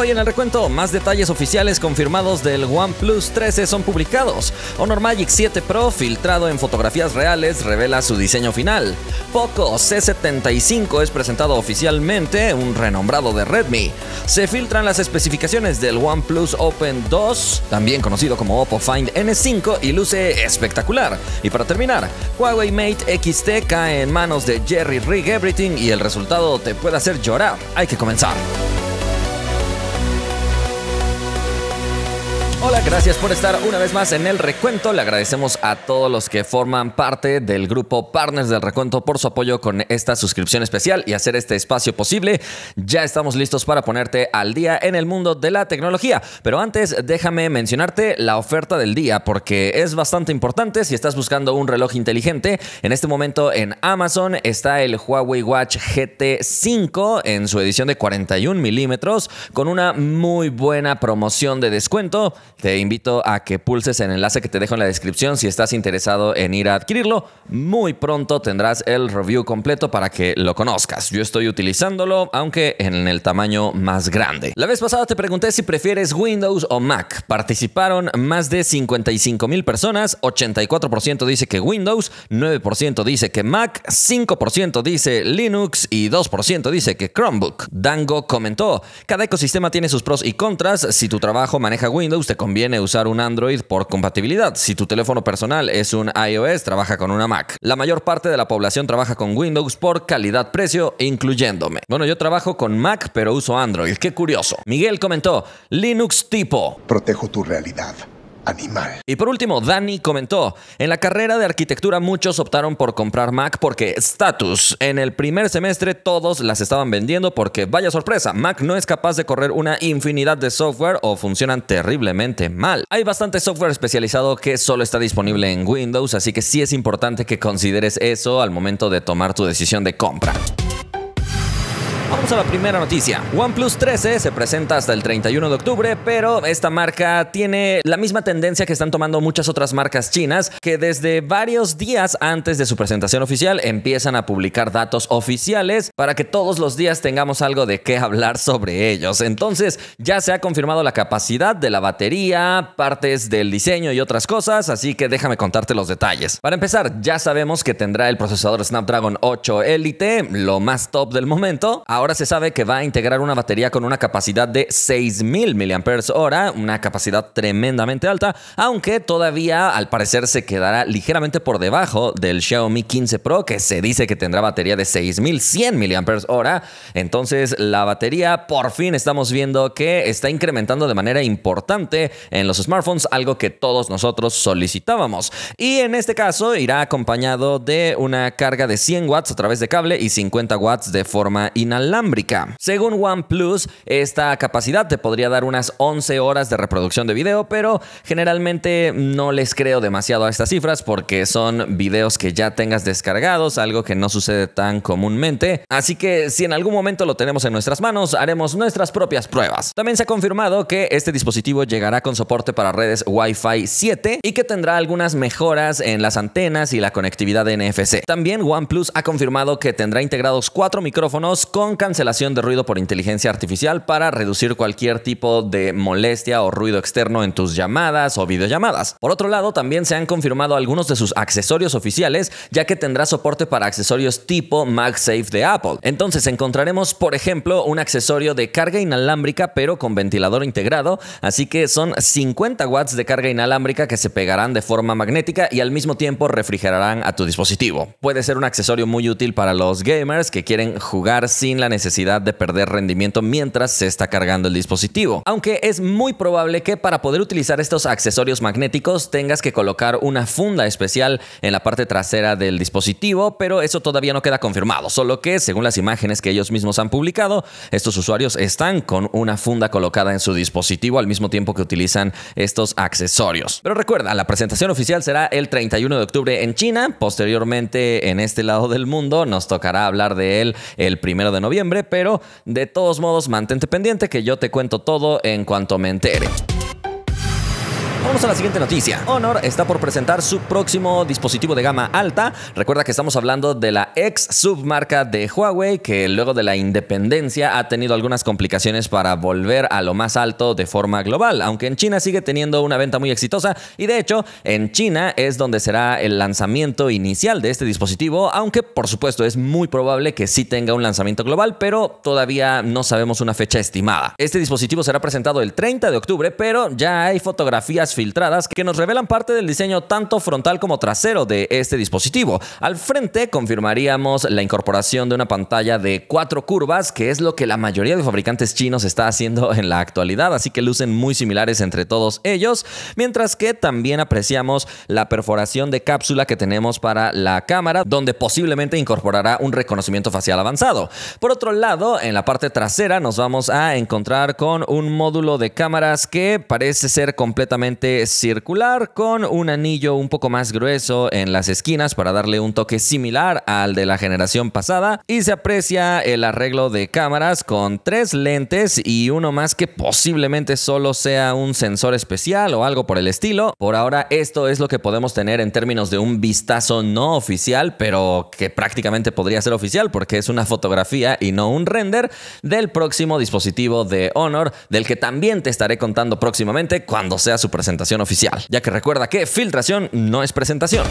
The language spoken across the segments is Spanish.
Hoy en el recuento, más detalles oficiales confirmados del OnePlus 13 son publicados. Honor Magic 7 Pro, filtrado en fotografías reales, revela su diseño final. Poco C75 es presentado oficialmente, un renombrado de Redmi. Se filtran las especificaciones del OnePlus Open 2, también conocido como Oppo Find N5 y luce espectacular. Y para terminar, Huawei Mate XT cae en manos de Jerry Rig Everything y el resultado te puede hacer llorar. Hay que comenzar. Hola, gracias por estar una vez más en el recuento. Le agradecemos a todos los que forman parte del grupo Partners del Recuento por su apoyo con esta suscripción especial y hacer este espacio posible. Ya estamos listos para ponerte al día en el mundo de la tecnología. Pero antes, déjame mencionarte la oferta del día porque es bastante importante si estás buscando un reloj inteligente. En este momento en Amazon está el Huawei Watch GT5 en su edición de 41 milímetros con una muy buena promoción de descuento te invito a que pulses el enlace que te dejo en la descripción si estás interesado en ir a adquirirlo. Muy pronto tendrás el review completo para que lo conozcas. Yo estoy utilizándolo, aunque en el tamaño más grande. La vez pasada te pregunté si prefieres Windows o Mac. Participaron más de 55 mil personas, 84% dice que Windows, 9% dice que Mac, 5% dice Linux y 2% dice que Chromebook. Dango comentó, cada ecosistema tiene sus pros y contras. Si tu trabajo maneja Windows, te conviene usar un Android por compatibilidad. Si tu teléfono personal es un iOS, trabaja con una Mac. La mayor parte de la población trabaja con Windows por calidad-precio, incluyéndome. Bueno, yo trabajo con Mac, pero uso Android. Qué curioso. Miguel comentó, Linux tipo. Protejo tu realidad animal. Y por último, Dani comentó, en la carrera de arquitectura muchos optaron por comprar Mac porque status, en el primer semestre todos las estaban vendiendo porque vaya sorpresa, Mac no es capaz de correr una infinidad de software o funcionan terriblemente mal. Hay bastante software especializado que solo está disponible en Windows, así que sí es importante que consideres eso al momento de tomar tu decisión de compra. Vamos a la primera noticia. OnePlus 13 se presenta hasta el 31 de octubre, pero esta marca tiene la misma tendencia que están tomando muchas otras marcas chinas, que desde varios días antes de su presentación oficial empiezan a publicar datos oficiales para que todos los días tengamos algo de qué hablar sobre ellos. Entonces, ya se ha confirmado la capacidad de la batería, partes del diseño y otras cosas, así que déjame contarte los detalles. Para empezar, ya sabemos que tendrá el procesador Snapdragon 8 Elite, lo más top del momento. Ahora se sabe que va a integrar una batería con una capacidad de 6000 mAh, una capacidad tremendamente alta, aunque todavía al parecer se quedará ligeramente por debajo del Xiaomi 15 Pro, que se dice que tendrá batería de 6100 mAh. Entonces, la batería por fin estamos viendo que está incrementando de manera importante en los smartphones, algo que todos nosotros solicitábamos. Y en este caso, irá acompañado de una carga de 100 watts a través de cable y 50 watts de forma inalámbrica lámbrica Según OnePlus, esta capacidad te podría dar unas 11 horas de reproducción de video, pero generalmente no les creo demasiado a estas cifras porque son videos que ya tengas descargados, algo que no sucede tan comúnmente. Así que si en algún momento lo tenemos en nuestras manos, haremos nuestras propias pruebas. También se ha confirmado que este dispositivo llegará con soporte para redes Wi-Fi 7 y que tendrá algunas mejoras en las antenas y la conectividad NFC. También OnePlus ha confirmado que tendrá integrados cuatro micrófonos con cancelación de ruido por inteligencia artificial para reducir cualquier tipo de molestia o ruido externo en tus llamadas o videollamadas. Por otro lado, también se han confirmado algunos de sus accesorios oficiales, ya que tendrá soporte para accesorios tipo MagSafe de Apple. Entonces encontraremos, por ejemplo, un accesorio de carga inalámbrica pero con ventilador integrado, así que son 50 watts de carga inalámbrica que se pegarán de forma magnética y al mismo tiempo refrigerarán a tu dispositivo. Puede ser un accesorio muy útil para los gamers que quieren jugar sin la necesidad de perder rendimiento mientras se está cargando el dispositivo. Aunque es muy probable que para poder utilizar estos accesorios magnéticos tengas que colocar una funda especial en la parte trasera del dispositivo, pero eso todavía no queda confirmado, solo que según las imágenes que ellos mismos han publicado, estos usuarios están con una funda colocada en su dispositivo al mismo tiempo que utilizan estos accesorios. Pero recuerda, la presentación oficial será el 31 de octubre en China, posteriormente en este lado del mundo nos tocará hablar de él el primero de noviembre noviembre, pero de todos modos mantente pendiente que yo te cuento todo en cuanto me entere. Vamos a la siguiente noticia. Honor está por presentar su próximo dispositivo de gama alta. Recuerda que estamos hablando de la ex submarca de Huawei que luego de la independencia ha tenido algunas complicaciones para volver a lo más alto de forma global, aunque en China sigue teniendo una venta muy exitosa y de hecho en China es donde será el lanzamiento inicial de este dispositivo, aunque por supuesto es muy probable que sí tenga un lanzamiento global, pero todavía no sabemos una fecha estimada. Este dispositivo será presentado el 30 de octubre, pero ya hay fotografías filtradas que nos revelan parte del diseño tanto frontal como trasero de este dispositivo. Al frente confirmaríamos la incorporación de una pantalla de cuatro curvas, que es lo que la mayoría de fabricantes chinos está haciendo en la actualidad, así que lucen muy similares entre todos ellos, mientras que también apreciamos la perforación de cápsula que tenemos para la cámara, donde posiblemente incorporará un reconocimiento facial avanzado. Por otro lado, en la parte trasera nos vamos a encontrar con un módulo de cámaras que parece ser completamente circular con un anillo un poco más grueso en las esquinas para darle un toque similar al de la generación pasada y se aprecia el arreglo de cámaras con tres lentes y uno más que posiblemente solo sea un sensor especial o algo por el estilo. Por ahora esto es lo que podemos tener en términos de un vistazo no oficial, pero que prácticamente podría ser oficial porque es una fotografía y no un render del próximo dispositivo de Honor, del que también te estaré contando próximamente cuando sea su presentación presentación oficial, ya que recuerda que filtración no es presentación.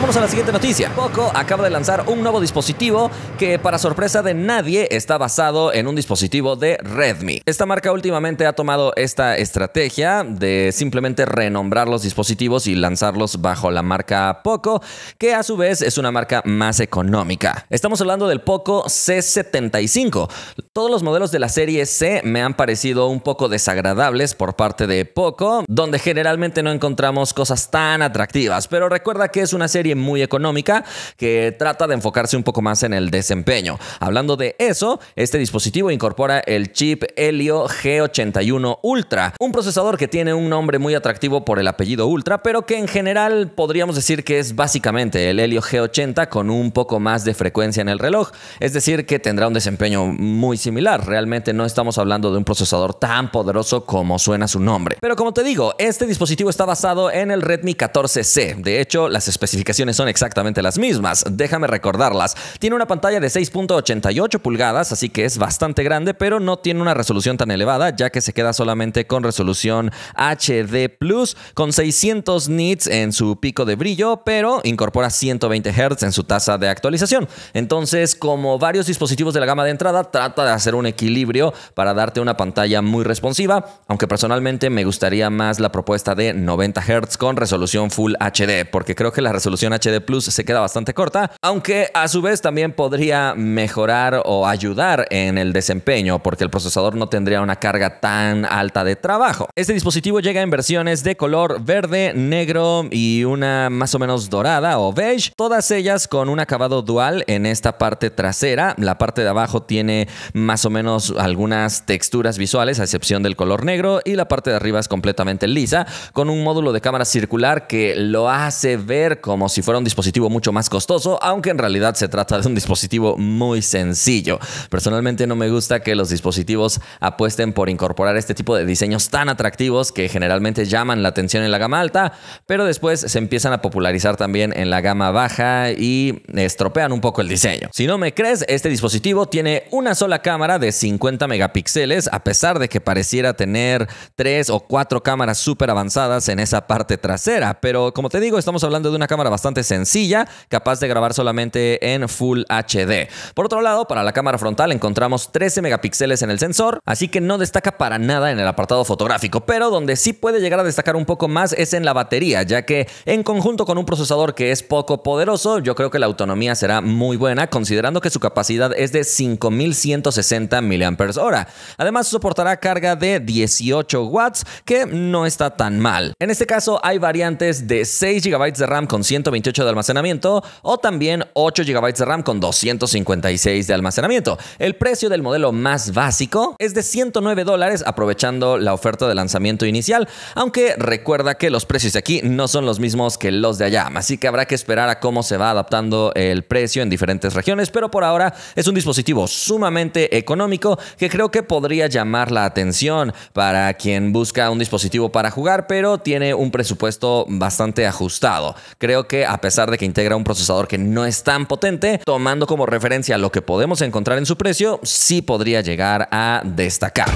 Vamos a la siguiente noticia. Poco acaba de lanzar un nuevo dispositivo que para sorpresa de nadie está basado en un dispositivo de Redmi. Esta marca últimamente ha tomado esta estrategia de simplemente renombrar los dispositivos y lanzarlos bajo la marca Poco, que a su vez es una marca más económica. Estamos hablando del Poco C75. Todos los modelos de la serie C me han parecido un poco desagradables por parte de Poco, donde generalmente no encontramos cosas tan atractivas, pero recuerda que es una serie muy económica que trata de enfocarse un poco más en el desempeño. Hablando de eso, este dispositivo incorpora el chip Helio G81 Ultra, un procesador que tiene un nombre muy atractivo por el apellido Ultra, pero que en general podríamos decir que es básicamente el Helio G80 con un poco más de frecuencia en el reloj, es decir, que tendrá un desempeño muy similar. Realmente no estamos hablando de un procesador tan poderoso como suena su nombre. Pero como te digo, este dispositivo está basado en el Redmi 14C. De hecho, las especificaciones son exactamente las mismas, déjame recordarlas. Tiene una pantalla de 6.88 pulgadas, así que es bastante grande, pero no tiene una resolución tan elevada, ya que se queda solamente con resolución HD Plus, con 600 nits en su pico de brillo, pero incorpora 120 Hz en su tasa de actualización. Entonces, como varios dispositivos de la gama de entrada, trata de hacer un equilibrio para darte una pantalla muy responsiva, aunque personalmente me gustaría más la propuesta de 90 Hz con resolución Full HD, porque creo que la resolución HD Plus se queda bastante corta, aunque a su vez también podría mejorar o ayudar en el desempeño porque el procesador no tendría una carga tan alta de trabajo. Este dispositivo llega en versiones de color verde, negro y una más o menos dorada o beige, todas ellas con un acabado dual en esta parte trasera. La parte de abajo tiene más o menos algunas texturas visuales a excepción del color negro y la parte de arriba es completamente lisa con un módulo de cámara circular que lo hace ver como si fuera un dispositivo mucho más costoso, aunque en realidad se trata de un dispositivo muy sencillo. Personalmente no me gusta que los dispositivos apuesten por incorporar este tipo de diseños tan atractivos que generalmente llaman la atención en la gama alta, pero después se empiezan a popularizar también en la gama baja y estropean un poco el diseño. Si no me crees, este dispositivo tiene una sola cámara de 50 megapíxeles, a pesar de que pareciera tener tres o cuatro cámaras súper avanzadas en esa parte trasera, pero como te digo, estamos hablando de una cámara bastante bastante sencilla, capaz de grabar solamente en Full HD. Por otro lado, para la cámara frontal encontramos 13 megapíxeles en el sensor, así que no destaca para nada en el apartado fotográfico, pero donde sí puede llegar a destacar un poco más es en la batería, ya que en conjunto con un procesador que es poco poderoso, yo creo que la autonomía será muy buena, considerando que su capacidad es de 5160 mAh. Además, soportará carga de 18 watts, que no está tan mal. En este caso, hay variantes de 6 GB de RAM con 100 28 de almacenamiento o también 8 GB de RAM con 256 de almacenamiento. El precio del modelo más básico es de 109 dólares aprovechando la oferta de lanzamiento inicial, aunque recuerda que los precios de aquí no son los mismos que los de allá, así que habrá que esperar a cómo se va adaptando el precio en diferentes regiones, pero por ahora es un dispositivo sumamente económico que creo que podría llamar la atención para quien busca un dispositivo para jugar, pero tiene un presupuesto bastante ajustado. Creo que a pesar de que integra un procesador que no es tan potente, tomando como referencia lo que podemos encontrar en su precio, sí podría llegar a destacar.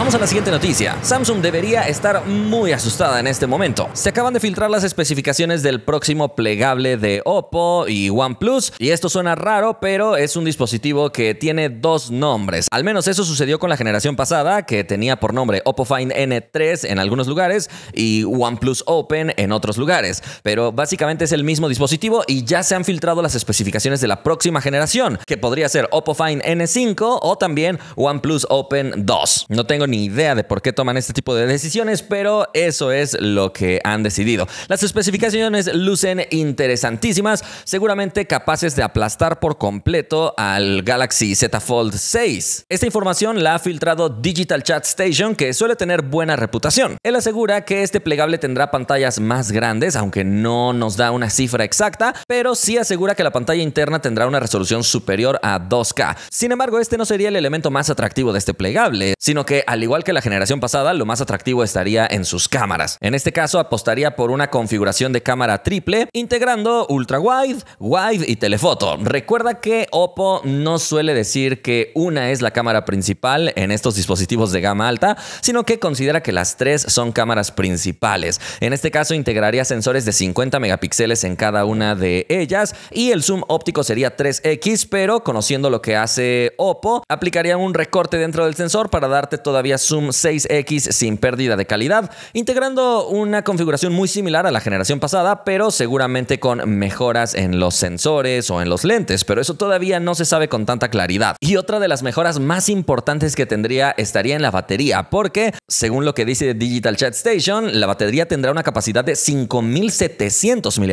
Vamos a la siguiente noticia. Samsung debería estar muy asustada en este momento. Se acaban de filtrar las especificaciones del próximo plegable de Oppo y OnePlus y esto suena raro, pero es un dispositivo que tiene dos nombres. Al menos eso sucedió con la generación pasada, que tenía por nombre Oppo Find N3 en algunos lugares y OnePlus Open en otros lugares. Pero básicamente es el mismo dispositivo y ya se han filtrado las especificaciones de la próxima generación, que podría ser Oppo Find N5 o también OnePlus Open 2. No tengo ni idea de por qué toman este tipo de decisiones, pero eso es lo que han decidido. Las especificaciones lucen interesantísimas, seguramente capaces de aplastar por completo al Galaxy Z Fold 6. Esta información la ha filtrado Digital Chat Station, que suele tener buena reputación. Él asegura que este plegable tendrá pantallas más grandes, aunque no nos da una cifra exacta, pero sí asegura que la pantalla interna tendrá una resolución superior a 2K. Sin embargo, este no sería el elemento más atractivo de este plegable, sino que al al igual que la generación pasada, lo más atractivo estaría en sus cámaras. En este caso apostaría por una configuración de cámara triple, integrando ultra wide, wide y telefoto. Recuerda que Oppo no suele decir que una es la cámara principal en estos dispositivos de gama alta, sino que considera que las tres son cámaras principales. En este caso integraría sensores de 50 megapíxeles en cada una de ellas y el zoom óptico sería 3X, pero conociendo lo que hace Oppo, aplicaría un recorte dentro del sensor para darte toda Zoom 6X sin pérdida de calidad, integrando una configuración muy similar a la generación pasada, pero seguramente con mejoras en los sensores o en los lentes, pero eso todavía no se sabe con tanta claridad. Y otra de las mejoras más importantes que tendría estaría en la batería, porque según lo que dice Digital Chat Station, la batería tendrá una capacidad de 5700 mAh.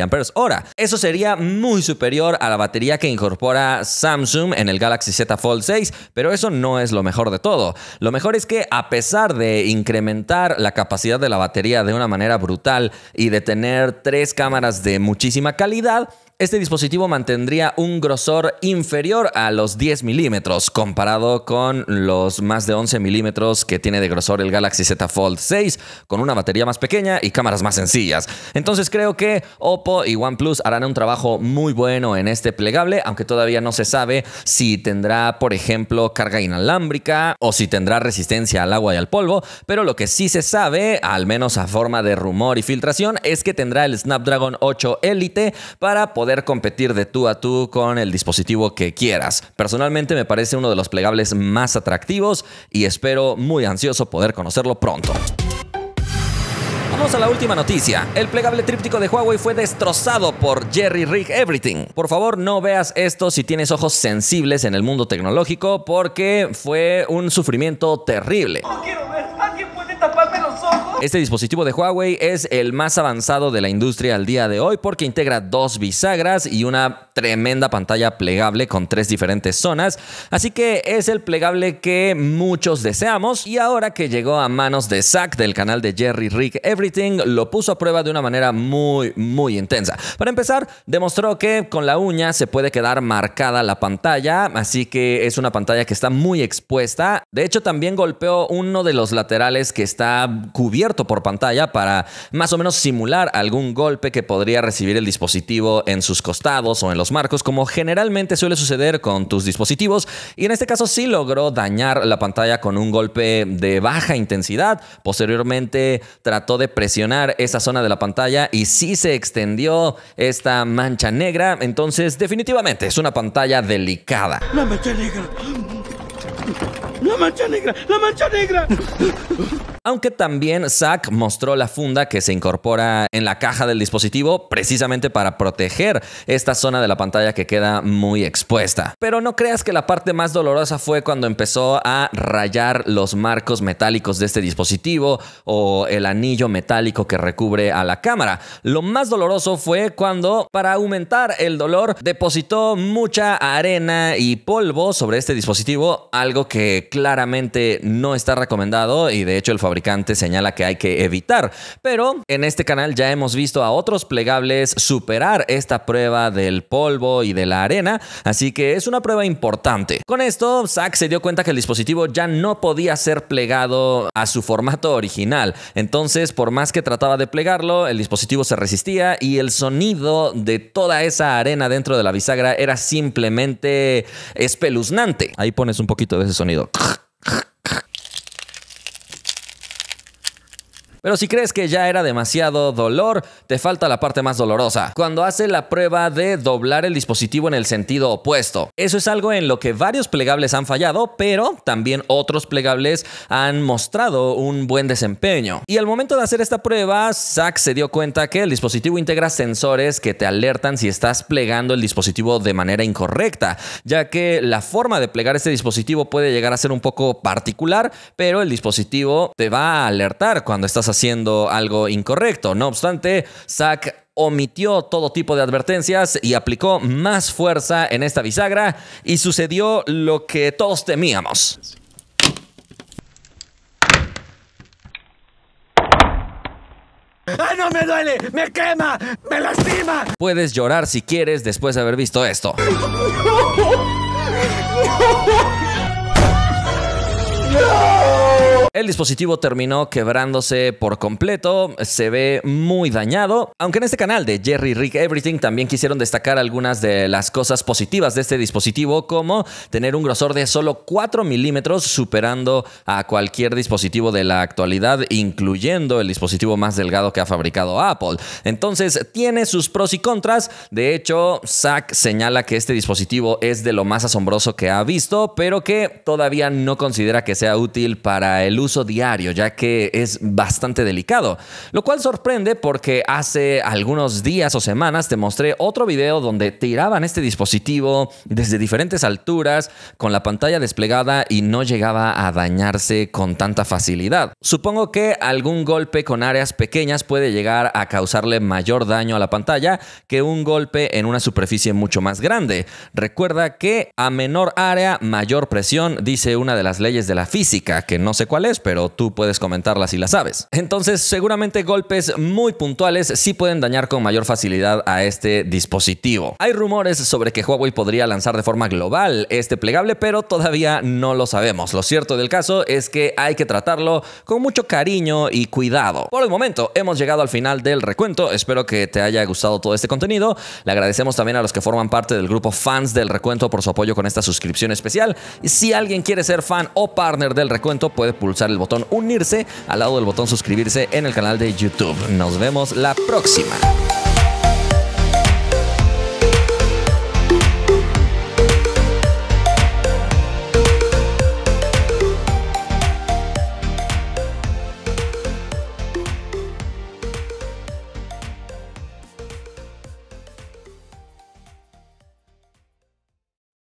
Eso sería muy superior a la batería que incorpora Samsung en el Galaxy Z Fold 6, pero eso no es lo mejor de todo. Lo mejor es que a pesar de incrementar la capacidad de la batería de una manera brutal y de tener tres cámaras de muchísima calidad, este dispositivo mantendría un grosor inferior a los 10 milímetros comparado con los más de 11 milímetros que tiene de grosor el Galaxy Z Fold 6 con una batería más pequeña y cámaras más sencillas. Entonces creo que Oppo y OnePlus harán un trabajo muy bueno en este plegable, aunque todavía no se sabe si tendrá, por ejemplo, carga inalámbrica o si tendrá resistencia al agua y al polvo, pero lo que sí se sabe, al menos a forma de rumor y filtración, es que tendrá el Snapdragon 8 Elite para poder competir de tú a tú con el dispositivo que quieras. Personalmente me parece uno de los plegables más atractivos y espero muy ansioso poder conocerlo pronto. Vamos a la última noticia. El plegable tríptico de Huawei fue destrozado por Jerry Rig Everything. Por favor, no veas esto si tienes ojos sensibles en el mundo tecnológico porque fue un sufrimiento terrible. No este dispositivo de Huawei es el más avanzado de la industria al día de hoy porque integra dos bisagras y una tremenda pantalla plegable con tres diferentes zonas. Así que es el plegable que muchos deseamos y ahora que llegó a manos de Zach del canal de Jerry Rick Everything, lo puso a prueba de una manera muy, muy intensa. Para empezar, demostró que con la uña se puede quedar marcada la pantalla, así que es una pantalla que está muy expuesta. De hecho, también golpeó uno de los laterales que está cubierto por pantalla para más o menos simular algún golpe que podría recibir el dispositivo en sus costados o en los marcos, como generalmente suele suceder con tus dispositivos. Y en este caso sí logró dañar la pantalla con un golpe de baja intensidad. Posteriormente trató de presionar esa zona de la pantalla y sí se extendió esta mancha negra. Entonces definitivamente es una pantalla delicada. La mancha negra. La mancha negra. La mancha negra aunque también Zack mostró la funda que se incorpora en la caja del dispositivo precisamente para proteger esta zona de la pantalla que queda muy expuesta. Pero no creas que la parte más dolorosa fue cuando empezó a rayar los marcos metálicos de este dispositivo o el anillo metálico que recubre a la cámara. Lo más doloroso fue cuando, para aumentar el dolor, depositó mucha arena y polvo sobre este dispositivo, algo que claramente no está recomendado y de hecho el fabricante señala que hay que evitar. Pero en este canal ya hemos visto a otros plegables superar esta prueba del polvo y de la arena, así que es una prueba importante. Con esto, Zack se dio cuenta que el dispositivo ya no podía ser plegado a su formato original. Entonces, por más que trataba de plegarlo, el dispositivo se resistía y el sonido de toda esa arena dentro de la bisagra era simplemente espeluznante. Ahí pones un poquito de ese sonido. Pero si crees que ya era demasiado dolor, te falta la parte más dolorosa, cuando hace la prueba de doblar el dispositivo en el sentido opuesto. Eso es algo en lo que varios plegables han fallado, pero también otros plegables han mostrado un buen desempeño. Y al momento de hacer esta prueba, Zack se dio cuenta que el dispositivo integra sensores que te alertan si estás plegando el dispositivo de manera incorrecta, ya que la forma de plegar este dispositivo puede llegar a ser un poco particular, pero el dispositivo te va a alertar cuando estás haciendo siendo algo incorrecto. No obstante, Zack omitió todo tipo de advertencias y aplicó más fuerza en esta bisagra y sucedió lo que todos temíamos. ¡Ah, no me duele! ¡Me quema! ¡Me lastima! Puedes llorar si quieres después de haber visto esto. El dispositivo terminó quebrándose por completo, se ve muy dañado, aunque en este canal de Jerry Rick Everything también quisieron destacar algunas de las cosas positivas de este dispositivo, como tener un grosor de solo 4 milímetros, superando a cualquier dispositivo de la actualidad, incluyendo el dispositivo más delgado que ha fabricado Apple. Entonces, tiene sus pros y contras. De hecho, Zack señala que este dispositivo es de lo más asombroso que ha visto, pero que todavía no considera que sea útil para el uso diario, ya que es bastante delicado. Lo cual sorprende porque hace algunos días o semanas te mostré otro video donde tiraban este dispositivo desde diferentes alturas con la pantalla desplegada y no llegaba a dañarse con tanta facilidad. Supongo que algún golpe con áreas pequeñas puede llegar a causarle mayor daño a la pantalla que un golpe en una superficie mucho más grande. Recuerda que a menor área, mayor presión, dice una de las leyes de la física, que no sé cuál es pero tú puedes comentarla si la sabes. Entonces, seguramente golpes muy puntuales sí pueden dañar con mayor facilidad a este dispositivo. Hay rumores sobre que Huawei podría lanzar de forma global este plegable, pero todavía no lo sabemos. Lo cierto del caso es que hay que tratarlo con mucho cariño y cuidado. Por el momento, hemos llegado al final del recuento. Espero que te haya gustado todo este contenido. Le agradecemos también a los que forman parte del grupo Fans del Recuento por su apoyo con esta suscripción especial. Si alguien quiere ser fan o partner del Recuento, puede pulsar el botón unirse al lado del botón suscribirse en el canal de YouTube. Nos vemos la próxima.